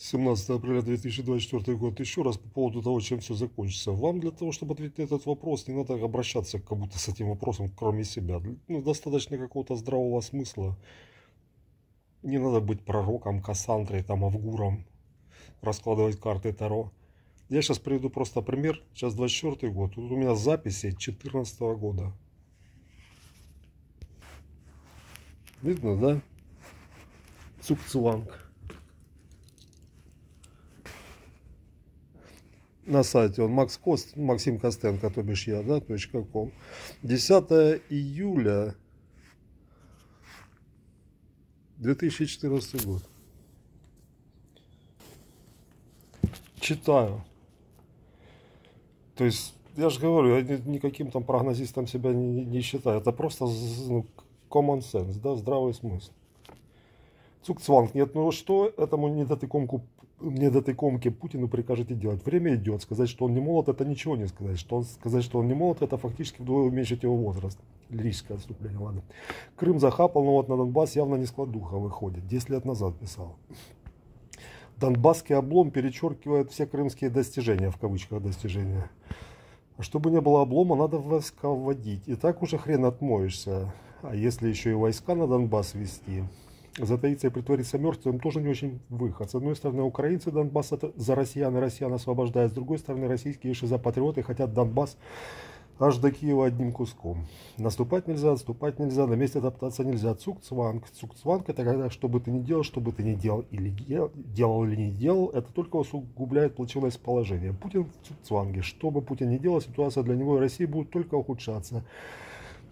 17 апреля 2024 год. Еще раз по поводу того, чем все закончится. Вам для того, чтобы ответить на этот вопрос, не надо обращаться как будто с этим вопросом, кроме себя. Ну, достаточно какого-то здравого смысла. Не надо быть пророком, Кассандрой, там, Авгуром, раскладывать карты Таро. Я сейчас приведу просто пример. Сейчас 24 год. Тут у меня записи 14 года. Видно, да? Цукцуанг. на сайте, он Макс Кост, Максим Костенко, то бишь я, да, точка ком. 10 июля 2014 год. Читаю. То есть, я же говорю, я никаким там прогнозистом себя не, не считаю. Это просто ну, common sense, да, здравый смысл. Цукцванг, нет, ну что этому недотыкомку, недотыкомке Путину прикажете делать? Время идет. Сказать, что он не молод, это ничего не сказать. Что он, сказать, что он не молод, это фактически вдвое уменьшить его возраст. Лирическое отступление, ладно. Крым захапал, но вот на Донбасс явно не складуха выходит. Десять лет назад писал. Донбасский облом перечеркивает все крымские достижения, в кавычках достижения. А чтобы не было облома, надо войска вводить. И так уже хрен отмоешься. А если еще и войска на Донбасс вести, затаиться и притвориться мертвым тоже не очень выход. С одной стороны, украинцы Донбасс за россиян и россиян освобождают, с другой стороны, российские шизопатриоты хотят Донбасс аж до Киева одним куском. Наступать нельзя, отступать нельзя, на месте топтаться нельзя. Цукцванг. Цукцванг это когда что бы ты ни делал, что бы ты ни делал или делал или не делал, это только усугубляет плачевность положения. Путин в цукцванге. Что бы Путин ни делал, ситуация для него и России будет только ухудшаться.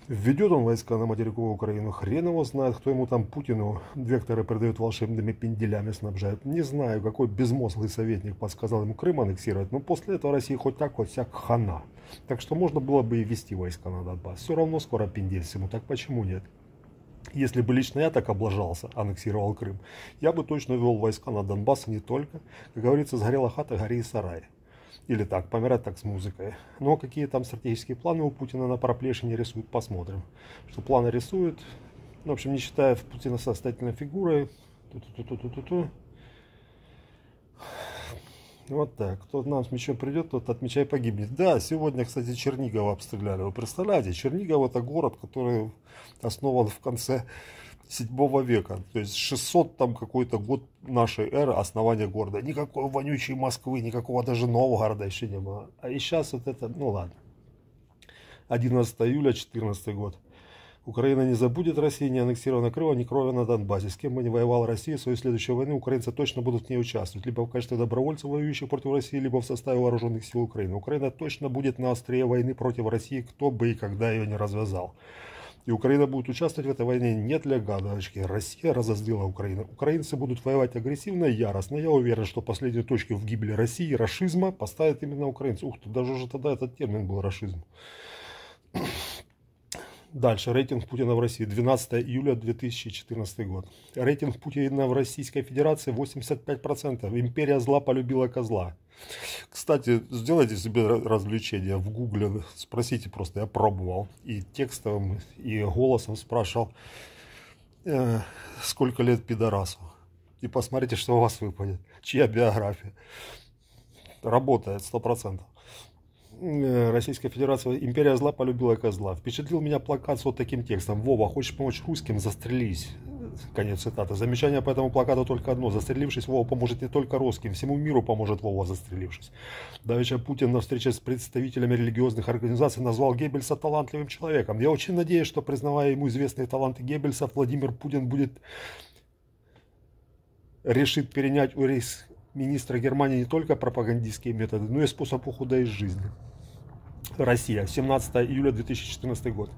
Введет он войска на материковую Украину, хрен его знает, кто ему там Путину векторы придают волшебными пенделями, снабжает. Не знаю, какой безмозглый советник подсказал ему Крым аннексировать, но после этого России хоть так хоть всяк хана. Так что можно было бы и вести войска на Донбасс. Все равно скоро пендель ему, так почему нет? Если бы лично я так облажался, аннексировал Крым, я бы точно вел войска на Донбасс и не только. Как говорится, сгорела хата, гори и сарай. Или так, помирать так с музыкой. Но какие там стратегические планы у Путина на параплешине рисуют, посмотрим. Что планы рисуют. Ну, в общем, не считая Путина состоятельной фигурой. Ту -ту -ту -ту -ту -ту Вот так. Кто нам с мечом придет, тот от меча и погибнет. Да, сегодня, кстати, Чернигова обстреляли. Вы представляете, Чернигов это город, который основан в конце 7 века, то есть 600 там какой-то год нашей эры основания города. Никакой вонючей Москвы, никакого даже нового города еще не было. А и сейчас вот это, ну ладно. 11 июля 14 год. Украина не забудет России, не аннексирована Крыма, ни крови на Донбассе. С кем бы ни воевала Россия, в своей следующей войне, украинцы точно будут в ней участвовать. Либо в качестве добровольцев, воюющих против России, либо в составе вооруженных сил Украины. Украина точно будет на острие войны против России, кто бы и когда ее не развязал. И Украина будет участвовать в этой войне не для галочки. Россия разозлила Украину. Украинцы будут воевать агрессивно и яростно. Я уверен, что последние точки в гибели России, расизма, поставят именно украинцы. Ух ты, даже уже тогда этот термин был расизм. Дальше. Рейтинг Путина в России. 12 июля 2014 год. Рейтинг Путина в Российской Федерации 85%. Империя зла полюбила козла. Кстати, сделайте себе развлечение в гугле, спросите просто, я пробовал и текстовым, и голосом спрашивал, э, сколько лет пидорасу. И посмотрите, что у вас выпадет, чья биография. Работает, сто процентов. Э, Российская Федерация, империя зла полюбила козла. Впечатлил меня плакат с вот таким текстом. Вова, хочешь помочь русским? Застрелись. Конец цитаты. Замечание по этому плакату только одно. Застрелившись, Вова поможет не только русским, всему миру поможет Вова, застрелившись. Давеча Путин на встрече с представителями религиозных организаций назвал Геббельса талантливым человеком. Я очень надеюсь, что, признавая ему известные таланты Геббельса, Владимир Путин будет решит перенять у рейс министра Германии не только пропагандистские методы, но и способ ухода из жизни. Россия, 17 июля 2014 год.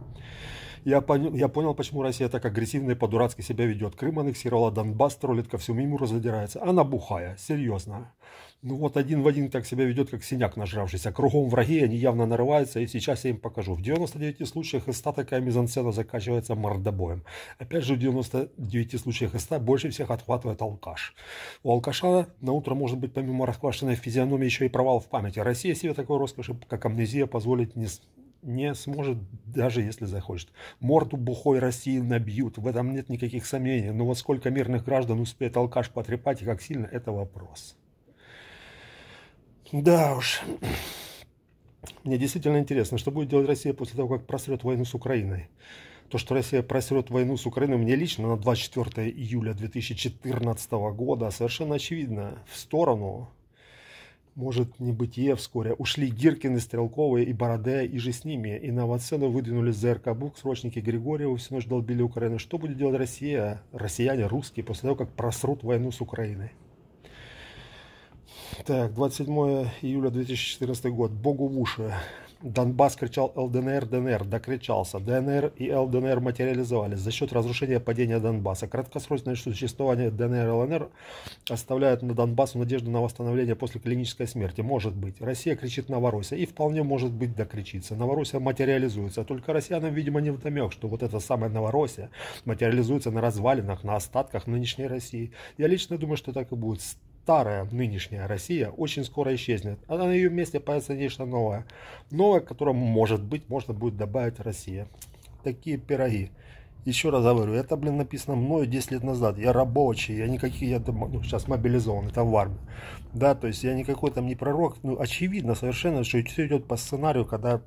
Я, пон... я понял, почему Россия так агрессивно и по-дурацки себя ведет. Крым аннексировала, Донбасс троллит, ко всему миру разодирается. Она бухая, серьезно. Ну вот один в один так себя ведет, как синяк нажравшийся. Кругом враги, они явно нарываются, и сейчас я им покажу. В 99 случаях из 100 такая мизансцена заканчивается мордобоем. Опять же, в 99 случаях из 100 больше всех отхватывает алкаш. У алкаша на утро может быть помимо расквашенной физиономии еще и провал в памяти. Россия себе такой роскоши, как амнезия, позволить не, не сможет, даже если захочет. Морду бухой России набьют, в этом нет никаких сомнений. Но вот сколько мирных граждан успеет алкаш потрепать и как сильно, это вопрос. Да уж. Мне действительно интересно, что будет делать Россия после того, как просрет войну с Украиной. То, что Россия просрет войну с Украиной, мне лично на 24 июля 2014 года совершенно очевидно в сторону может небытие вскоре. Ушли Гиркины, Стрелковые и Бородея, и же с ними. И на авансцену выдвинули ЗРК Бук, срочники Григорьева всю ночь долбили Украину. Что будет делать Россия, россияне, русские, после того, как просрут войну с Украиной? Так, 27 июля 2014 год. Богу в уши. Донбасс кричал ЛДНР, ДНР, докричался. ДНР и ЛДНР материализовались. За счет разрушения падения Донбасса. Краткосрочное существование ДНР и ЛНР оставляет на Донбассу надежду на восстановление после клинической смерти. Может быть. Россия кричит Новороссия и вполне может быть докричится. Новороссия материализуется. Только россиянам, видимо, не вдомек, что вот эта самая Новороссия материализуется на развалинах, на остатках нынешней России. Я лично думаю, что так и будет старая нынешняя Россия очень скоро исчезнет, а на ее месте появится нечто новое. Новое, к может быть, можно будет добавить Россия. Такие пироги. Еще раз говорю, это, блин, написано мною 10 лет назад. Я рабочий, я никакие, я ну, сейчас мобилизован, это в армии. Да, то есть я никакой там не пророк. Ну, очевидно совершенно, что все идет по сценарию, когда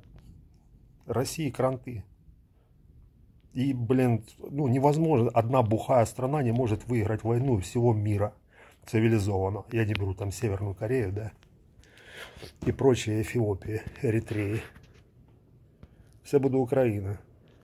России кранты. И, блин, ну невозможно, одна бухая страна не может выиграть войну всего мира цивилизованно. Я не беру там Северную Корею, да, и прочие Эфиопии, Эритреи. Все буду Украина.